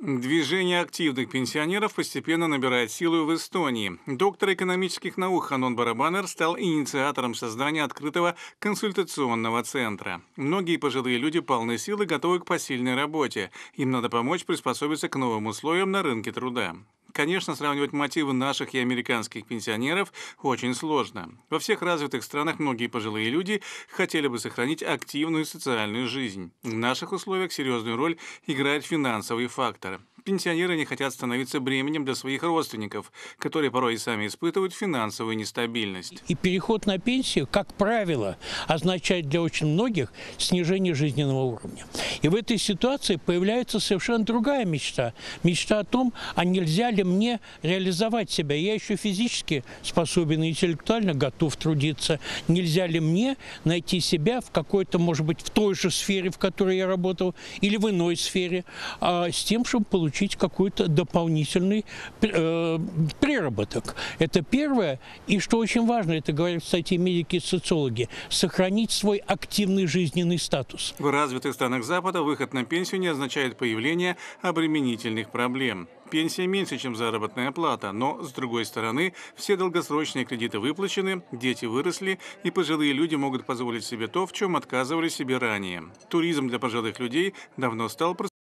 Движение активных пенсионеров постепенно набирает силу в Эстонии. Доктор экономических наук Ханон Барабанер стал инициатором создания открытого консультационного центра. Многие пожилые люди полны силы и готовы к посильной работе. Им надо помочь приспособиться к новым условиям на рынке труда. Конечно, сравнивать мотивы наших и американских пенсионеров очень сложно. Во всех развитых странах многие пожилые люди хотели бы сохранить активную социальную жизнь. В наших условиях серьезную роль играет финансовый фактор. Пенсионеры не хотят становиться бременем для своих родственников, которые порой и сами испытывают финансовую нестабильность. И переход на пенсию, как правило, означает для очень многих снижение жизненного уровня. И в этой ситуации появляется совершенно другая мечта. Мечта о том, а нельзя ли мне реализовать себя. Я еще физически способен, интеллектуально готов трудиться. Нельзя ли мне найти себя в какой-то, может быть, в той же сфере, в которой я работал, или в иной сфере, а, с тем, чтобы получить получить какой-то дополнительный э, приработок. Это первое. И что очень важно, это говорят, кстати, медики и социологи, сохранить свой активный жизненный статус. В развитых странах Запада выход на пенсию не означает появление обременительных проблем. Пенсия меньше, чем заработная плата, но, с другой стороны, все долгосрочные кредиты выплачены, дети выросли, и пожилые люди могут позволить себе то, в чем отказывали себе ранее. Туризм для пожилых людей давно стал процветанием